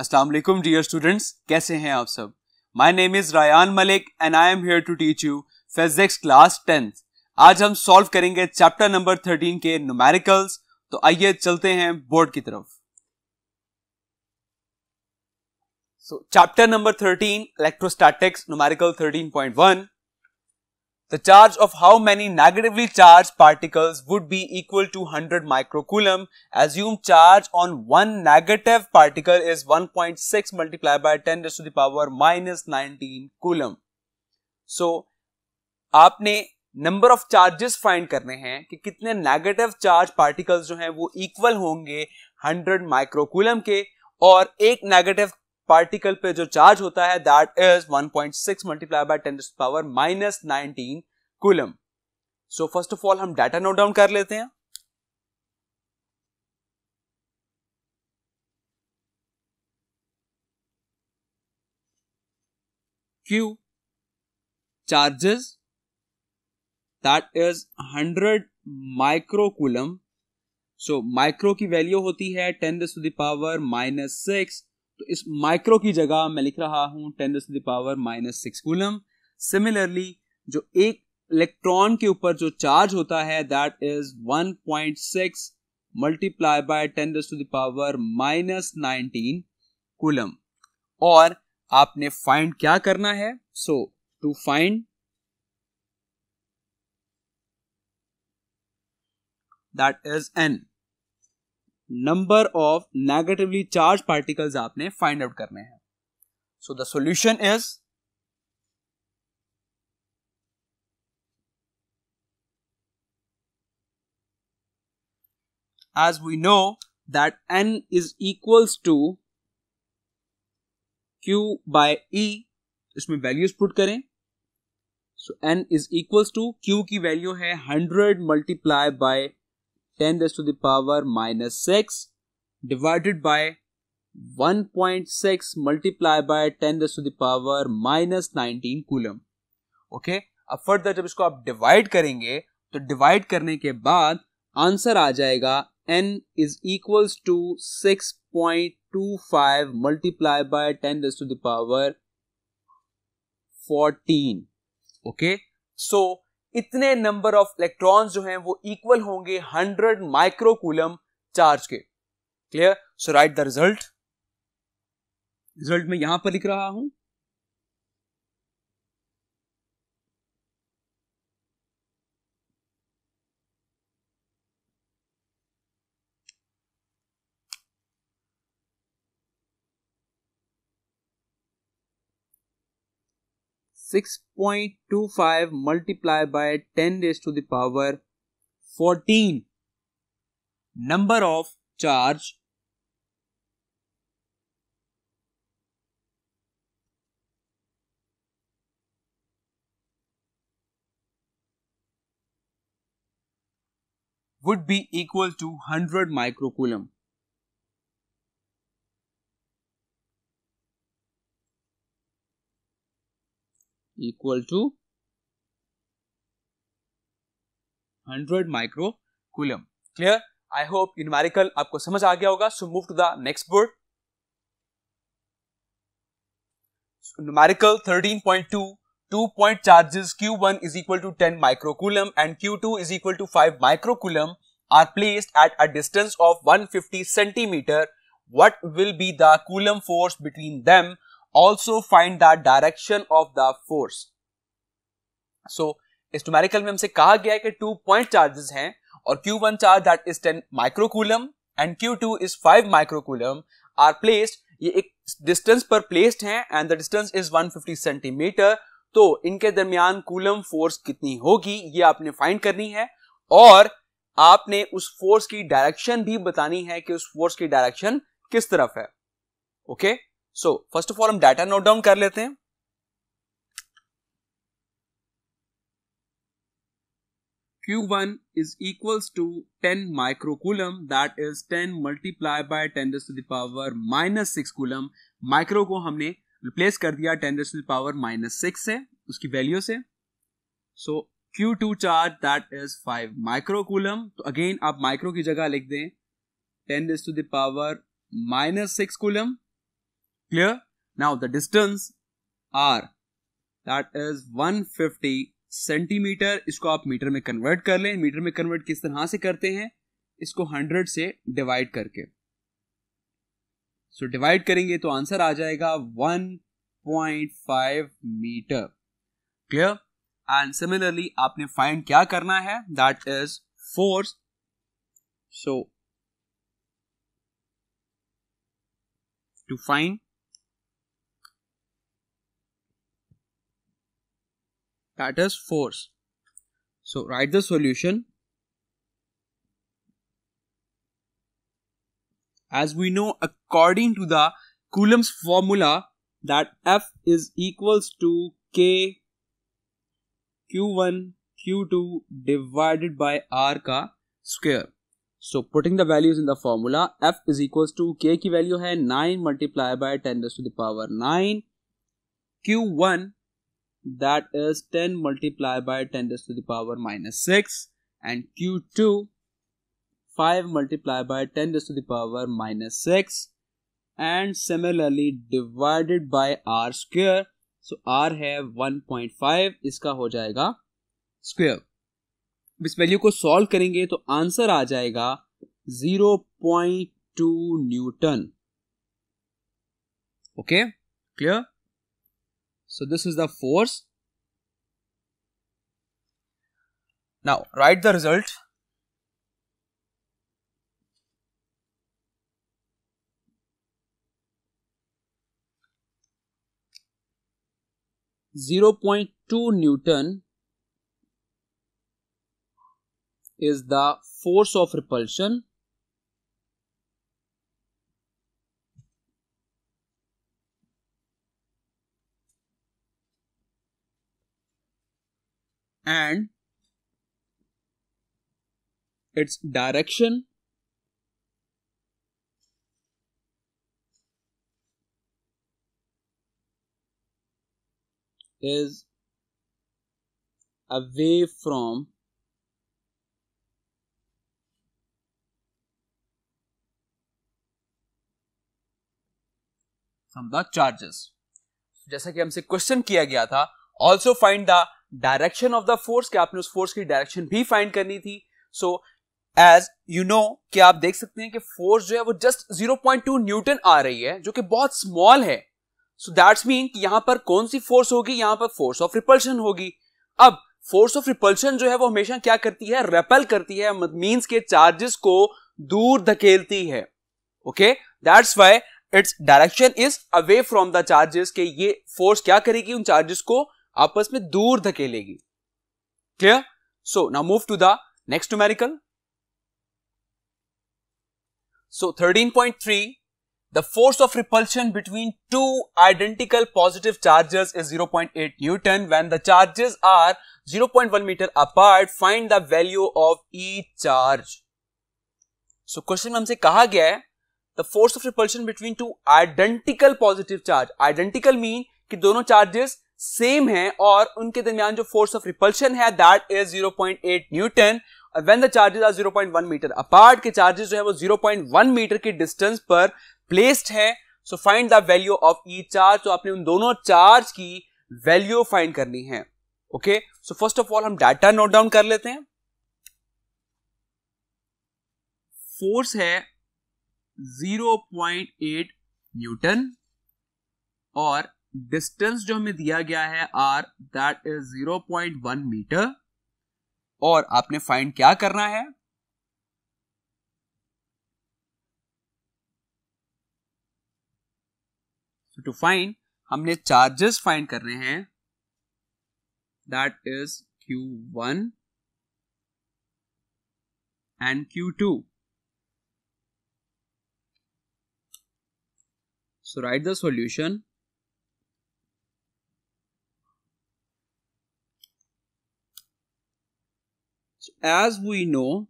अस्सलाम वालेकुम dear students कैसे हैं आप सब my name is Rayan Malik and I am here to teach you physics class tenth आज हम सॉल्व करेंगे चैप्टर नंबर थर्टीन के न्यूमेरिकल्स तो आइए चलते हैं बोर्ड की तरफ so chapter number thirteen electrostatics numerical thirteen point one the charge of how many negatively charged particles would be equal to 100 microcoulomb. Assume charge on one negative particle is 1.6 multiplied by 10 to the power minus 19 coulomb. So, आपने number of charges find करने हैं कि कितने negative charge particles जो हैं वो equal होंगे 100 microcoulomb के और एक नेगेटिव पार्टिकल पे जो चार्ज होता है that is 1.6 point six multiply by ten power minus nineteen coulomb so first of all हम डाटा नोट डाउन कर लेते हैं Q charges that is 100 microcoulomb so micro की वैल्यू होती है 10 टू दावर माइनस सिक्स तो इस माइक्रो की जगह मैं लिख रहा हूं ten to the power minus six coulomb similarly जो एक इलेक्ट्रॉन के ऊपर जो चार्ज होता है that is 1.6 multiply by 10 to the power minus nineteen coulomb और आपने फाइंड क्या करना है so to find that is N number of negatively charge particles आपने फाइंड आउट करने हैं so the solution is as we know that N is equals to q by e इसमें values put करें so so, n is equals to q की value है 100 multiply by ten raise to the power minus six divided by 1.6 multiply by ten raise to the power minus nineteen coulomb okay अब further जब इसको आप divide करेंगे तो divide करने के बाद आंसर आ जाएगा N is equal to six point two five multiply by ten raise to the power fourteen okay so इतने नंबर ऑफ इलेक्ट्रॉन्स जो हैं वो इक्वल होंगे हंड्रेड माइक्रोकूलम चार्ज के clear so right the result result में यहां पर लिख रहा हूं 6.25 multiplied by 10 raised to the power 14 number of charge would be equal to 100 microcoulomb. equal to 100 micro coulomb. Clear? I hope ये numerical आपको समझ आ गया होगा. So move to the next board. So, numerical 13.2 two point charges q1 is equal to 10 microcoulomb and q2 is equal to 5 microcoulomb are placed at a distance of 150 centimeter what will be the coulomb force between them also find the direction of the force so इस numerical में हमसे कहा गया है कि to point charges हैं और Q1 charge that is ten microcoulomb and Q two is five microcoulomb are placed ये एक डिस्टेंस पर प्लेस्ड हैं and the distance is 150 centimetre तो इनके दरमियान कूलम फोर्स कितनी होगी ये आपने फाइंड करनी है और आपने उस फोर्स की डायरेक्शन भी बतानी है कि उस फोर्स की डायरेक्शन किस तरफ है okay okay? So first of all हम डाटा नोट डाउन कर लेते हैं Q1 is equals to 10 microcoulomb that is 10 multiplied by 10 to the power minus 6 coulomb micro को हमने रिप्लेस कर दिया 10 to the power minus 6 से उसकी वैल्यू से so so, Q2 charge that is 5 micro coulomb तो अगेन आप माइक्रो की जगह लिख दें 10 to the power minus 6 coulomb Clear? Now the distance R that is 150 centimetre इसको आप मीटर में कन्वर्ट कर लें मीटर में कन्वर्ट किस तरह से करते हैं इसको 100 से डिवाइड करके सो so, डिवाइड करेंगे तो आंसर आ जाएगा 1.5 मीटर क्लियर एंड सिमिलरली आपने फाइंड क्या करना है that is force so to find that is force. So write the solution. As we know according to the Coulomb's formula that F is equals to K Q1 Q2 divided by R ka square. So putting the values in the formula F is equals to K ki value hai 9 multiplied by 10 raised to the power 9 Q1 that is 10 multiplied by 10 raised to the power minus 6 and q2 5 multiplied by 10 raised to the power minus 6 and similarly divided by r square so r have 1.5 iska ho jayega square इस value को solve करेंगे तो answer आ जाएगा 0.2 newton okay clear So this is the force. Now write the result. Zero point two Newton is the force of repulsion and its direction is away from from the charges. जैसा कि हमसे question किया गया था also find the direction of the force कि आपने उस force की डायरेक्शन भी फाइंड करनी थी सो एज यू नो कि आप देख सकते हैं कि फोर्स जो है वो जस्ट 0.2 न्यूटन आ रही है जो कि बहुत स्मॉल है सो दैट्स मीन कि यहां पर कौन सी फोर्स होगी यहां पर फोर्स ऑफ रिपल्शन होगी अब फोर्स ऑफ रिपल्शन जो है वो हमेशा क्या करती है रेपल करती है मीन्स के चार्जेस को दूर धकेलती है okay that's why its direction is away from the charges के ये फोर्स क्या करेगी उन चार्जेस को आपस में दूर धकेलेगी clear so now move to the next numerical so 13.3 the force of repulsion between two identical positive charges is 0.8 newton when the charges are 0.1 metre apart find the value of E charge so question हमसे कहा गया है force of repulsion between two identical positive charge identical mean कि दोनों charges same है और उनके दरमियान जो फोर्स ऑफ रिपल्शन है that is 0.8 newton when the charges are 0.1 metre apart के चार्जेस जो है वो 0.1 मीटर की डिस्टेंस पर प्लेस्ड है so find the value of E charge तो आपने उन दोनों चार्ज की वैल्यू फाइंड करनी है okay so first of all हम डाटा नोट डाउन कर लेते हैं फोर्स है 0.8 न्यूटन और डिस्टेंस जो हमें दिया गया है R that is zero point one metre और आपने फाइंड क्या करना है टू so फाइंड हमने चार्जेस फाइंड करने हैं that is Q one and Q two so right the solution as we know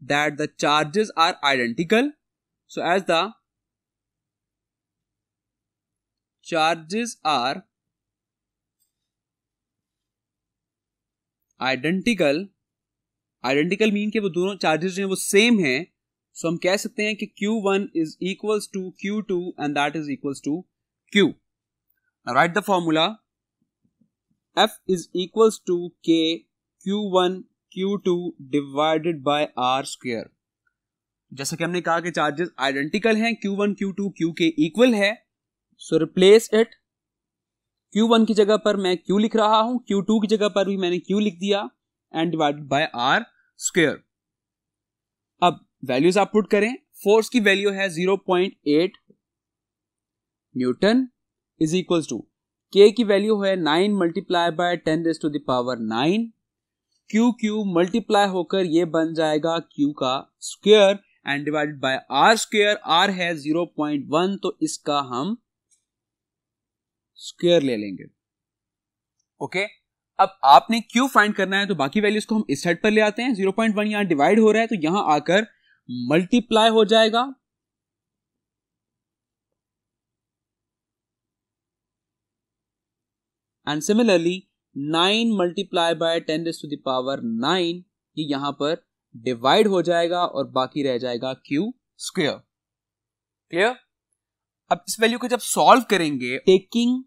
that the charges are identical so as the charges are identical identical mean ke wo dono charges jo hain wo same hain so hum keh sakte hain ki Q1 is equals to q2 and that is equals to Q. Now write the formula F is equals to K Q two divided by R square जैसा कि हमने कहा कि charges identical हैं Q one Q two Q के equal है so replace it Q1 की जगह पर मैं Q लिख रहा हूं Q2 की जगह पर भी मैंने Q लिख दिया and divided by R square अब वैल्यूज आप पुट करें फोर्स की वैल्यू है 0.8 न्यूटन इज इक्वल टू के की वैल्यू है 9 multiply by 10 raise to the power Q Q multiply होकर ये बन जाएगा क्यू का square and divided by R square R है जीरो पॉइंट वन तो इसका हम स्क्वेयर ले लेंगे ओके okay? अब आपने क्यू फाइंड करना है तो बाकी वैल्यूज को हम इस साइड पर ले आते हैं जीरो पॉइंट वन यहां डिवाइड हो रहा है तो यहां आकर मल्टीप्लाई हो जाएगा and similarly nine multiply by ten raise to the power nine ये यहां पर डिवाइड हो जाएगा और बाकी रह जाएगा क्यू स्क्वेयर क्लियर अब इस वैल्यू को जब सॉल्व करेंगे taking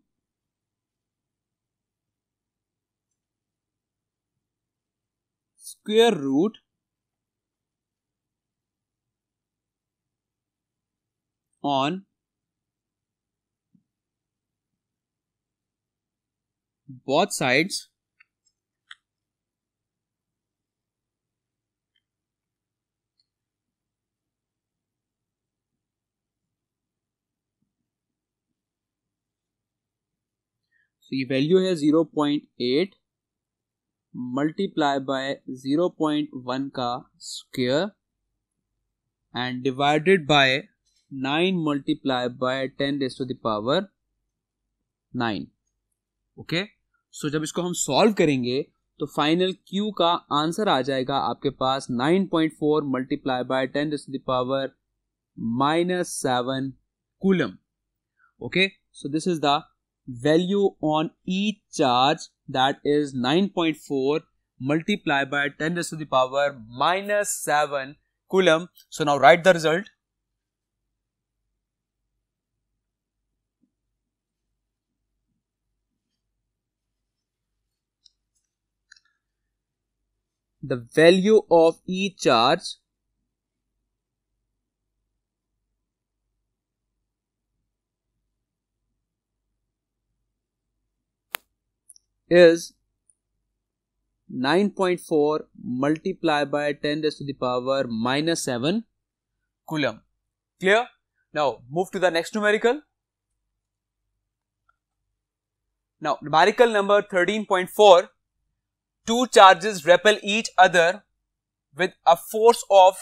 square root on both sides so ye value hai 0.8 multiply by 0.1 का square and divided by 9 multiply by 10 raise to the power 9 okay okay? So so, जब इसको हम solve करेंगे तो फाइनल क्यू का आंसर आ जाएगा आपके पास nine point four multiply by ten to the power minus seven coulomb okay so this is the value on E charge that is nine point four multiply by ten to the power minus seven coulomb so now write the result the value of each charge is 9.4 multiplied by 10 raised to the power minus 7 coulomb. Clear? Now move to the next numerical. Now numerical number 13.4 two charges repel each other with a force of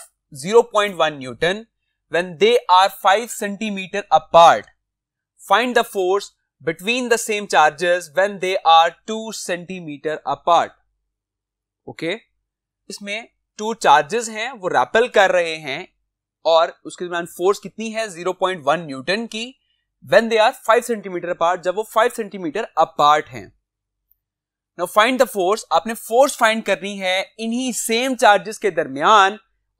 0.1 Newton when they are 5 centimeter apart. Find the force between the same charges when they are 2 centimeter apart. Okay? इसमें two charges हैं वो rappel कर रहे हैं और उसके दौरान force कितनी है 0.1 न्यूटन की when they are 5 centimetre apart जब वो 5 सेंटीमीटर अपार्ट हैं नाउ फाइंड द फोर्स आपने फोर्स फाइंड करनी है इन्हीं सेम चार्जेस के दरमियान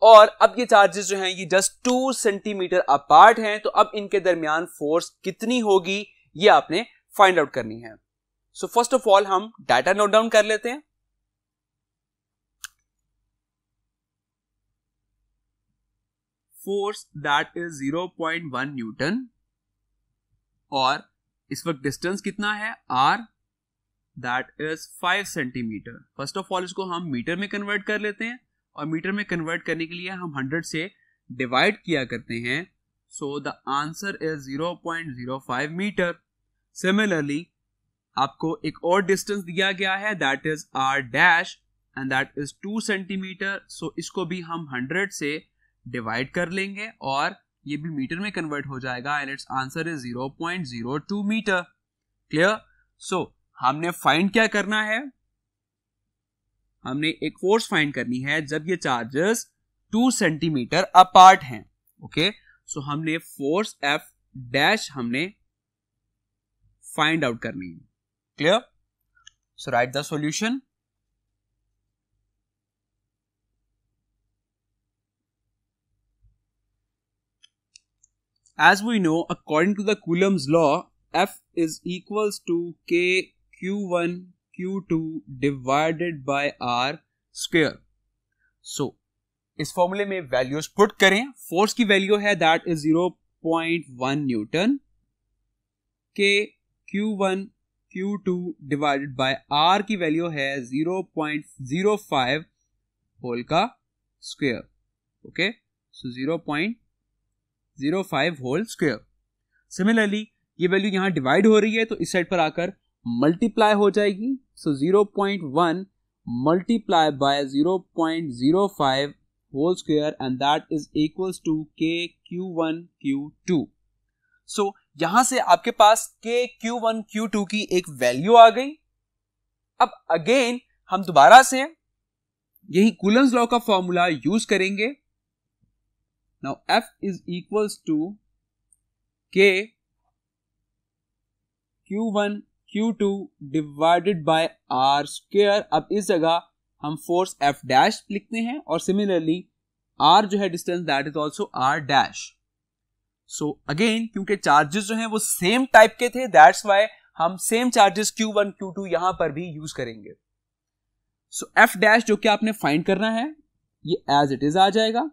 और अब ये चार्जेस जो हैं ये जस्ट टू सेंटीमीटर अपार्ट हैं तो अब इनके दरमियान फोर्स कितनी होगी ये आपने फाइंड आउट करनी है सो फर्स्ट ऑफ ऑल हम डाटा नोट डाउन कर लेते हैं फोर्स दैट इज 0.1 न्यूटन और इस वक्त डिस्टेंस कितना है R that is five centimetre first of all इसको हम मीटर में कन्वर्ट कर लेते हैं और मीटर में कन्वर्ट करने के लिए हम हंड्रेड से डिवाइड किया करते हैं so the answer is zero point zero five metre similarly आपको एक और डिस्टेंस दिया गया है that is R dash and that is two centimetre so इसको भी हम हंड्रेड से डिवाइड कर लेंगे और ये भी मीटर में कन्वर्ट हो जाएगा and its answer is zero point zero two metre clear so हमने फाइंड क्या करना है हमने एक फोर्स फाइंड करनी है जब ये चार्जेस टू सेंटीमीटर अपार्ट हैं ओके सो हमने फोर्स एफ डैश हमने फाइंड आउट करनी है clear so right the solution As we know, according to the Coulomb's law, F is equals to K Q1 Q2 divided by R square. So इस फॉर्मूले में values put करें force की value है that is zero point one newton K Q one Q two divided by R की value है zero point zero five whole का square okay so zero point zero five whole square similarly ये value यहां divide हो रही है तो इस साइड पर आकर मल्टीप्लाई हो जाएगी so zero point one multiply by zero point zero five whole square and that is equals to K Q one Q two so यहां से आपके पास के क्यू वन क्यू टू की एक वैल्यू आ गई अब अगेन हम दोबारा से यही कूलेंस लॉ का फॉर्मूला यूज करेंगे now F is equals to K Q one Q two divided by R square अब इस जगह हम फोर्स एफ डैश लिखते हैं और सिमिलरली आर जो है distance that is also R dash so again क्योंकि चार्जेस जो हैं वो सेम टाइप के थे दैट्स वाई हम same charges Q one Q two यहां पर भी यूज करेंगे सो एफ डैश जो कि आपने फाइंड करना है ये एज इट इज आ जाएगा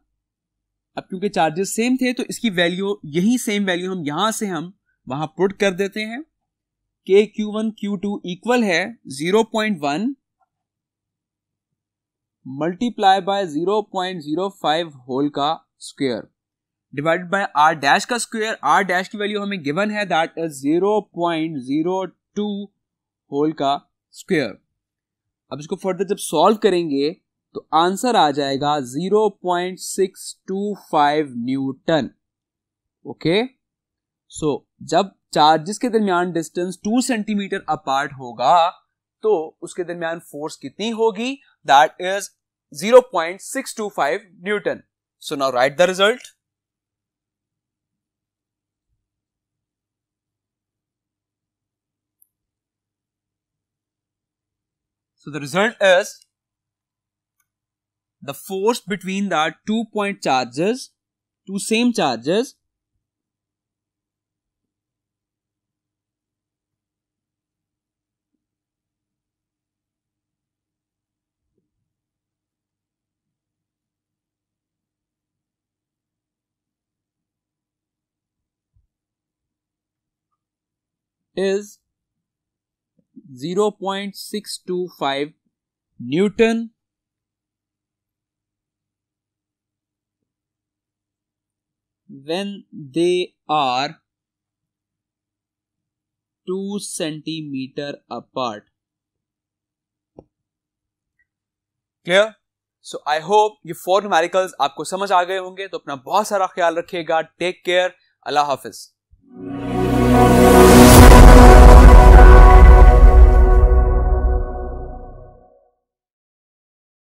अब क्योंकि चार्जेस सेम थे तो इसकी वैल्यू यही सेम वैल्यू हम यहां से हम वहां पुट कर देते हैं K Q one Q two equal है zero point one multiply by zero point zero five whole का square divided by R dash का स्क्वेयर आर डैश की वैल्यू हमें गिवन है that is zero point zero two whole का square अब इसको further जब सॉल्व करेंगे तो आंसर आ जाएगा zero point six two five newton okay okay? So so, जब चार्जेस के दरमियान डिस्टेंस टू सेंटीमीटर अपार्ट होगा तो उसके दरमियान फोर्स कितनी होगी that is 0.625 newton so now write the result so the result is the force between the two point charges two same charges is 0.625 Newton when they are 2 centimeter apart. Clear so I hope ये four numericals आपको समझ आ गए होंगे तो अपना बहुत सारा ख्याल रखिएगा टेक केयर अल्लाह हाफिज़